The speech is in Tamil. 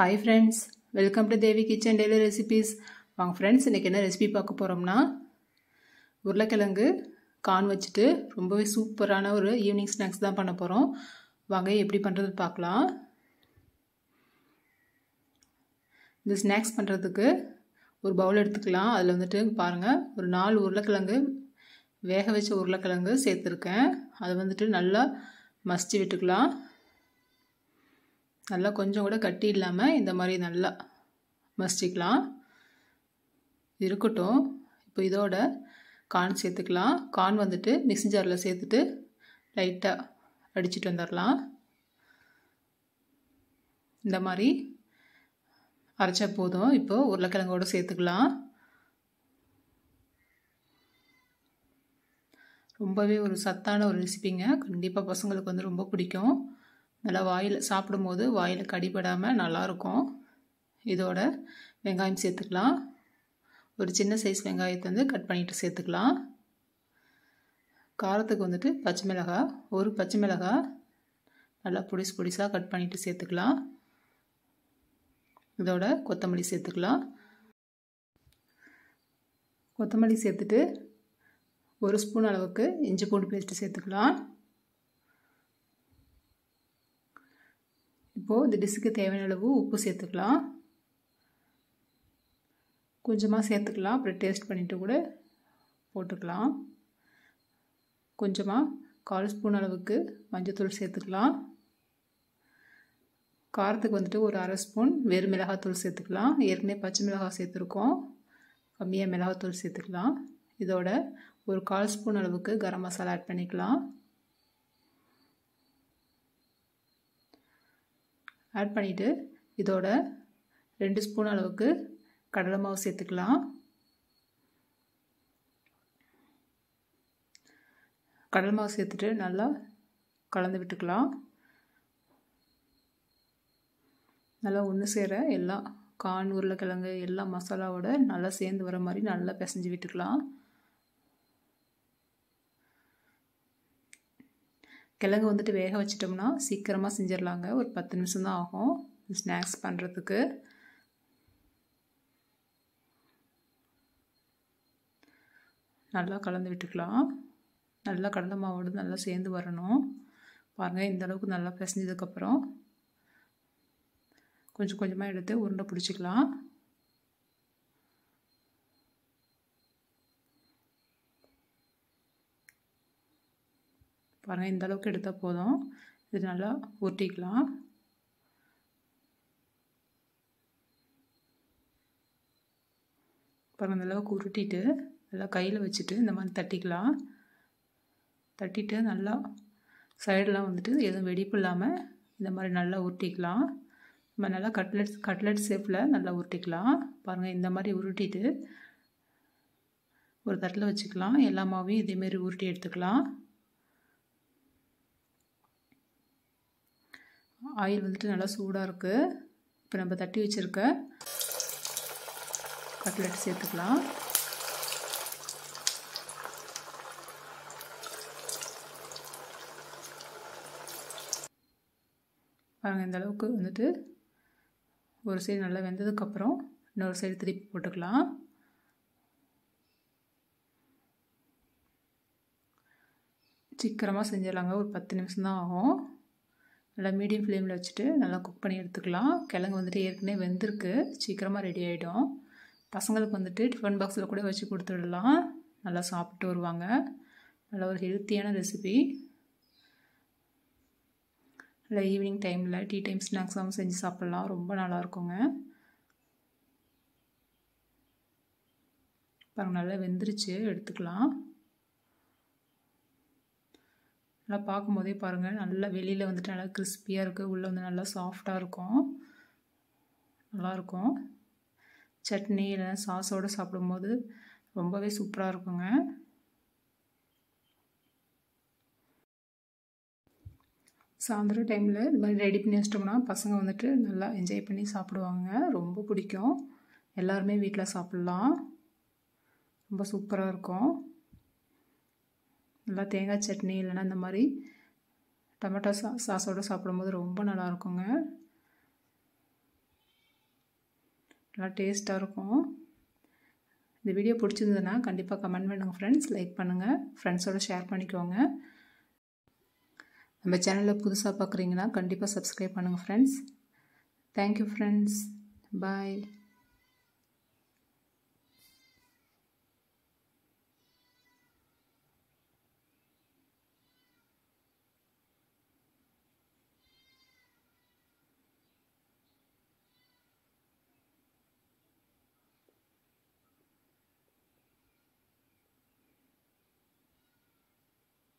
hi friends welcome to Devi kitchen daily recipes வாங்க ஃப்ரெண்ட்ஸ் இன்றைக்கி என்ன ரெசிபி பார்க்க போகிறோம்னா உருளைக்கிழங்கு கான் வச்சுட்டு ரொம்பவே சூப்பரான ஒரு ஈவினிங் ஸ்நாக்ஸ் தான் பண்ண போகிறோம் வாங்க எப்படி பண்ணுறது பார்க்கலாம் இந்த ஸ்நாக்ஸ் பண்ணுறதுக்கு ஒரு பவுல் எடுத்துக்கலாம் அதில் வந்துட்டு பாருங்கள் ஒரு நாலு உருளைக்கிழங்கு வேக வச்ச உருளைக்கிழங்கு சேர்த்துருக்கேன் அதை வந்துட்டு நல்லா மசிச்சு விட்டுக்கலாம் நல்லா கொஞ்சம் கூட கட்டி இல்லாமல் இந்த மாதிரி நல்லா மசிச்சிக்கலாம் இருக்கட்டும் இப்போ இதோட கான் சேர்த்துக்கலாம் கான் வந்துட்டு மிக்சி ஜாரில் சேர்த்துட்டு லைட்டாக அடிச்சுட்டு வந்துடலாம் இந்த மாதிரி அரைச்சா போதும் இப்போது உருளைக்கிழங்கோடு சேர்த்துக்கலாம் ரொம்பவே ஒரு சத்தான ஒரு ரெசிபிங்க கண்டிப்பாக பசங்களுக்கு வந்து ரொம்ப பிடிக்கும் நல்லா வாயில் சாப்பிடும்போது வாயிலுக்கு கடிபடாமல் நல்லாயிருக்கும் இதோட வெங்காயம் சேர்த்துக்கலாம் ஒரு சின்ன சைஸ் வெங்காயத்தை வந்து கட் பண்ணிவிட்டு சேர்த்துக்கலாம் காரத்துக்கு வந்துட்டு பச்சை மிளகாய் ஒரு பச்சை மிளகாய் நல்லா பொடிசு புடிசாக கட் பண்ணிவிட்டு சேர்த்துக்கலாம் இதோட கொத்தமல்லி சேர்த்துக்கலாம் கொத்தமல்லி சேர்த்துட்டு ஒரு ஸ்பூன் அளவுக்கு இஞ்சி பூண்டு பேஸ்ட்டு சேர்த்துக்கலாம் இப்போது இந்த டிஷ்ஷுக்கு தேவையான அளவு உப்பு சேர்த்துக்கலாம் கொஞ்சமாக சேர்த்துக்கலாம் அப்புறம் டேஸ்ட் பண்ணிவிட்டு கூட போட்டுக்கலாம் கொஞ்சமாக கால் ஸ்பூன் அளவுக்கு மஞ்சத்தூள் சேர்த்துக்கலாம் காரத்துக்கு வந்துட்டு ஒரு அரை ஸ்பூன் வெறும் மிளகாத்தூள் சேர்த்துக்கலாம் ஏற்கனவே பச்சை மிளகாய் சேர்த்துருக்கோம் கம்மியாக மிளகாத்தூள் சேர்த்துக்கலாம் இதோட ஒரு கால் ஸ்பூன் அளவுக்கு கரம் மசாலா ஆட் பண்ணிக்கலாம் ஆட் பண்ணிவிட்டு இதோட ரெண்டு ஸ்பூன் அளவுக்கு கடலை மாவு சேர்த்துக்கலாம் கடலை மாவு சேர்த்துட்டு நல்லா கலந்து விட்டுக்கலாம் நல்லா ஒன்று சேர எல்லாம் கான் உருளைக்கிழங்கு எல்லாம் மசாலாவோட நல்லா சேர்ந்து வர மாதிரி நல்லா பிசைஞ்சு விட்டுக்கலாம் கிழங்கு வந்துட்டு வேக வச்சிட்டோம்னா சீக்கிரமாக செஞ்சிடலாங்க ஒரு பத்து நிமிஷம் தான் ஆகும் ஸ்நாக்ஸ் பண்ணுறதுக்கு நல்லா கலந்து விட்டுக்கலாம் நல்லா கடலை மாவோடு நல்லா சேர்ந்து வரணும் பாருங்கள் இந்த அளவுக்கு நல்லா பிசைஞ்சதுக்கப்புறம் கொஞ்சம் கொஞ்சமாக எடுத்து உருண்டை பிடிச்சிக்கலாம் பாருங்கள் இந்த அளவுக்கு எடுத்தால் போதும் இது நல்லா உருட்டிக்கலாம் பாருங்கள் இந்த அளவுக்கு உருட்டிட்டு நல்லா கையில் வச்சுட்டு இந்த மாதிரி தட்டிக்கலாம் தட்டிட்டு நல்லா சைடெலாம் வந்துட்டு எதுவும் வெடிப்பு இல்லாமல் இந்த மாதிரி நல்லா உருட்டிக்கலாம் நம்ம நல்லா கட்லெட்ஸ் கட்லட் ஷேப்பில் நல்லா உருட்டிக்கலாம் பாருங்கள் இந்த மாதிரி உருட்டிட்டு ஒரு தட்டில் வச்சுக்கலாம் எல்லா மாவையும் இதேமாரி உருட்டி எடுத்துக்கலாம் ஆயில் வந்துட்டு நல்லா சூடாக இருக்குது இப்போ நம்ம தட்டி வச்சுருக்க கட்லெட் சேர்த்துக்கலாம் பாருங்கள் இந்த அளவுக்கு வந்துட்டு ஒரு சைடு நல்லா வெந்ததுக்கப்புறம் இன்னொரு சைடு திருப்பி போட்டுக்கலாம் சீக்கிரமாக செஞ்சிடலாங்க ஒரு பத்து நிமிஷம்தான் ஆகும் நல்லா மீடியம் ஃப்ளேமில் வச்சுட்டு நல்லா குக் பண்ணி எடுத்துக்கலாம் கிழங்கு வந்துட்டு ஏற்கனவே வெந்திருக்கு சீக்கிரமாக ரெடி ஆகிடும் பசங்களுக்கு வந்துட்டு டிஃபன் பாக்ஸில் கூட வச்சு கொடுத்துடலாம் நல்லா சாப்பிட்டு வருவாங்க நல்ல ஒரு ஹெல்த்தியான ரெசிபி நல்லா ஈவினிங் டைமில் டீ டைம் ஸ்நாக்ஸாகவும் செஞ்சு சாப்பிட்லாம் ரொம்ப நல்லாயிருக்குங்க பாருங்கள் நல்லா வெந்துருச்சு எடுத்துக்கலாம் நல்லா பார்க்கும்போதே பாருங்கள் நல்லா வெளியில் வந்துட்டு நல்லா கிறிஸ்பியாக இருக்குது உள்ளே வந்து நல்லா சாஃப்டாக இருக்கும் நல்லாயிருக்கும் சட்னி இல்லை சாஸோடு சாப்பிடும்போது ரொம்பவே சூப்பராக இருக்குங்க சாயந்தரம் டைமில் இது மாதிரி ரெடி பண்ணி வச்சிட்டோம்னா பசங்க வந்துட்டு நல்லா என்ஜாய் பண்ணி சாப்பிடுவாங்க ரொம்ப பிடிக்கும் எல்லாருமே வீட்டில் சாப்பிட்லாம் ரொம்ப சூப்பராக இருக்கும் நல்லா தேங்காய் சட்னி இல்லைன்னா இந்த மாதிரி டொமேட்டோ சா சாஸோடு சாப்பிடும்போது ரொம்ப நல்லா இருக்குங்க நல்லா டேஸ்ட்டாக இருக்கும் இந்த வீடியோ பிடிச்சிருந்ததுன்னா கண்டிப்பாக கமெண்ட் பண்ணுங்கள் ஃப்ரெண்ட்ஸ் லைக் பண்ணுங்கள் ஃப்ரெண்ட்ஸோடு ஷேர் பண்ணிக்கோங்க நம்ம சேனலில் புதுசாக பார்க்குறீங்கன்னா கண்டிப்பாக சப்ஸ்கிரைப் பண்ணுங்கள் ஃப்ரெண்ட்ஸ் தேங்க்யூ ஃப்ரெண்ட்ஸ் பாய்